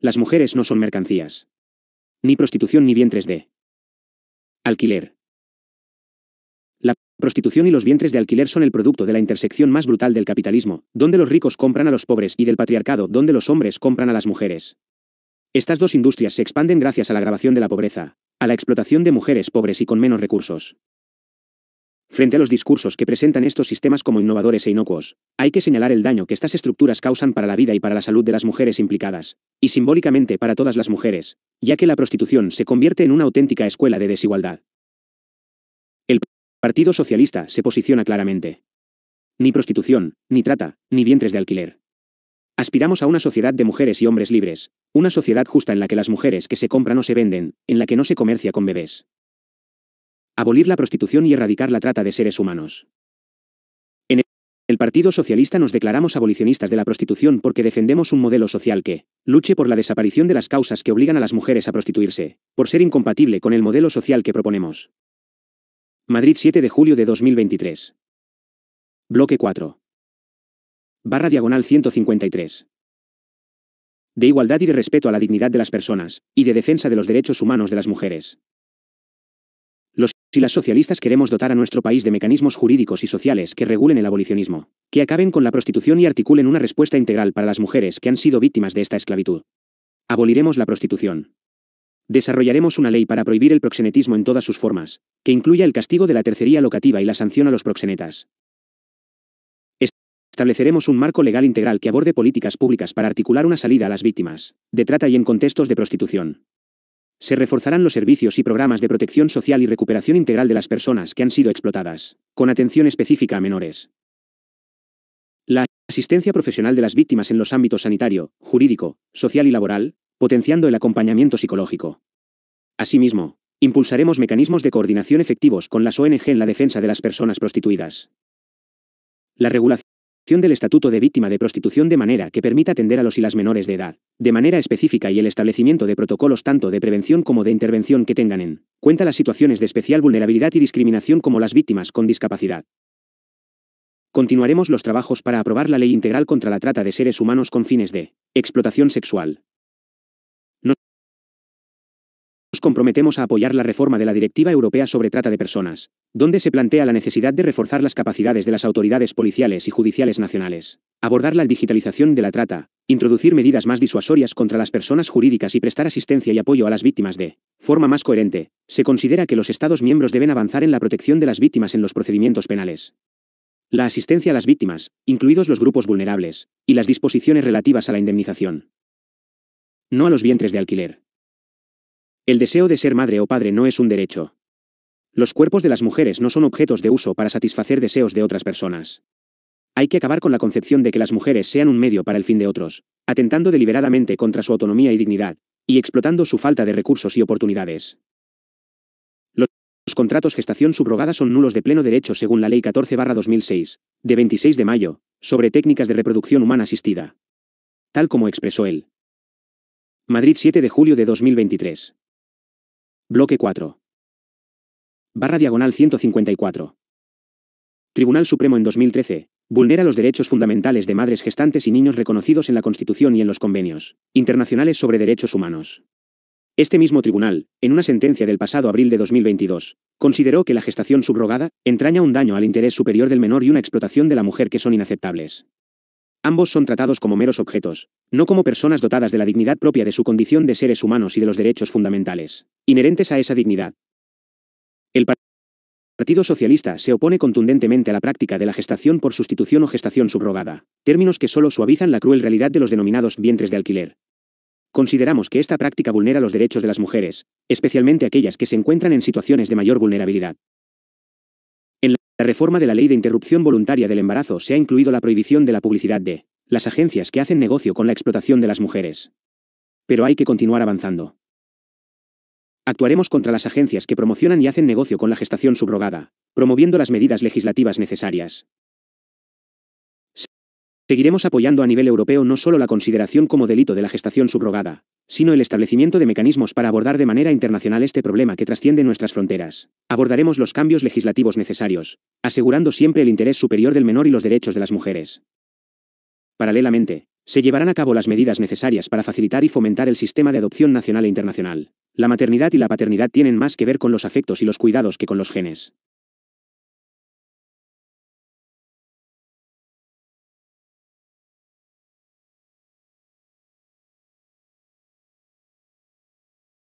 Las mujeres no son mercancías. Ni prostitución ni vientres de alquiler. La prostitución y los vientres de alquiler son el producto de la intersección más brutal del capitalismo, donde los ricos compran a los pobres y del patriarcado, donde los hombres compran a las mujeres. Estas dos industrias se expanden gracias a la agravación de la pobreza, a la explotación de mujeres pobres y con menos recursos, Frente a los discursos que presentan estos sistemas como innovadores e inocuos, hay que señalar el daño que estas estructuras causan para la vida y para la salud de las mujeres implicadas, y simbólicamente para todas las mujeres, ya que la prostitución se convierte en una auténtica escuela de desigualdad. El Partido Socialista se posiciona claramente. Ni prostitución, ni trata, ni vientres de alquiler. Aspiramos a una sociedad de mujeres y hombres libres, una sociedad justa en la que las mujeres que se compran o se venden, en la que no se comercia con bebés abolir la prostitución y erradicar la trata de seres humanos. En el Partido Socialista nos declaramos abolicionistas de la prostitución porque defendemos un modelo social que luche por la desaparición de las causas que obligan a las mujeres a prostituirse, por ser incompatible con el modelo social que proponemos. Madrid 7 de julio de 2023. Bloque 4. Barra diagonal 153. De igualdad y de respeto a la dignidad de las personas, y de defensa de los derechos humanos de las mujeres. Si las socialistas queremos dotar a nuestro país de mecanismos jurídicos y sociales que regulen el abolicionismo, que acaben con la prostitución y articulen una respuesta integral para las mujeres que han sido víctimas de esta esclavitud. Aboliremos la prostitución. Desarrollaremos una ley para prohibir el proxenetismo en todas sus formas, que incluya el castigo de la tercería locativa y la sanción a los proxenetas. Estableceremos un marco legal integral que aborde políticas públicas para articular una salida a las víctimas de trata y en contextos de prostitución. Se reforzarán los servicios y programas de protección social y recuperación integral de las personas que han sido explotadas, con atención específica a menores. La asistencia profesional de las víctimas en los ámbitos sanitario, jurídico, social y laboral, potenciando el acompañamiento psicológico. Asimismo, impulsaremos mecanismos de coordinación efectivos con las ONG en la defensa de las personas prostituidas. La regulación del estatuto de víctima de prostitución de manera que permita atender a los y las menores de edad, de manera específica y el establecimiento de protocolos tanto de prevención como de intervención que tengan en cuenta las situaciones de especial vulnerabilidad y discriminación como las víctimas con discapacidad. Continuaremos los trabajos para aprobar la ley integral contra la trata de seres humanos con fines de explotación sexual, comprometemos a apoyar la reforma de la Directiva Europea sobre Trata de Personas, donde se plantea la necesidad de reforzar las capacidades de las autoridades policiales y judiciales nacionales, abordar la digitalización de la trata, introducir medidas más disuasorias contra las personas jurídicas y prestar asistencia y apoyo a las víctimas de forma más coherente. Se considera que los Estados miembros deben avanzar en la protección de las víctimas en los procedimientos penales. La asistencia a las víctimas, incluidos los grupos vulnerables, y las disposiciones relativas a la indemnización. No a los vientres de alquiler. El deseo de ser madre o padre no es un derecho. Los cuerpos de las mujeres no son objetos de uso para satisfacer deseos de otras personas. Hay que acabar con la concepción de que las mujeres sean un medio para el fin de otros, atentando deliberadamente contra su autonomía y dignidad, y explotando su falta de recursos y oportunidades. Los contratos gestación subrogada son nulos de pleno derecho según la Ley 14-2006, de 26 de mayo, sobre técnicas de reproducción humana asistida. Tal como expresó él. Madrid 7 de julio de 2023. Bloque 4. Barra diagonal 154. Tribunal Supremo en 2013. Vulnera los derechos fundamentales de madres gestantes y niños reconocidos en la Constitución y en los convenios internacionales sobre derechos humanos. Este mismo tribunal, en una sentencia del pasado abril de 2022, consideró que la gestación subrogada entraña un daño al interés superior del menor y una explotación de la mujer que son inaceptables. Ambos son tratados como meros objetos, no como personas dotadas de la dignidad propia de su condición de seres humanos y de los derechos fundamentales, inherentes a esa dignidad. El Partido Socialista se opone contundentemente a la práctica de la gestación por sustitución o gestación subrogada, términos que solo suavizan la cruel realidad de los denominados vientres de alquiler. Consideramos que esta práctica vulnera los derechos de las mujeres, especialmente aquellas que se encuentran en situaciones de mayor vulnerabilidad. La reforma de la ley de interrupción voluntaria del embarazo se ha incluido la prohibición de la publicidad de las agencias que hacen negocio con la explotación de las mujeres. Pero hay que continuar avanzando. Actuaremos contra las agencias que promocionan y hacen negocio con la gestación subrogada, promoviendo las medidas legislativas necesarias. Seguiremos apoyando a nivel europeo no solo la consideración como delito de la gestación subrogada, sino el establecimiento de mecanismos para abordar de manera internacional este problema que trasciende nuestras fronteras. Abordaremos los cambios legislativos necesarios, asegurando siempre el interés superior del menor y los derechos de las mujeres. Paralelamente, se llevarán a cabo las medidas necesarias para facilitar y fomentar el sistema de adopción nacional e internacional. La maternidad y la paternidad tienen más que ver con los afectos y los cuidados que con los genes.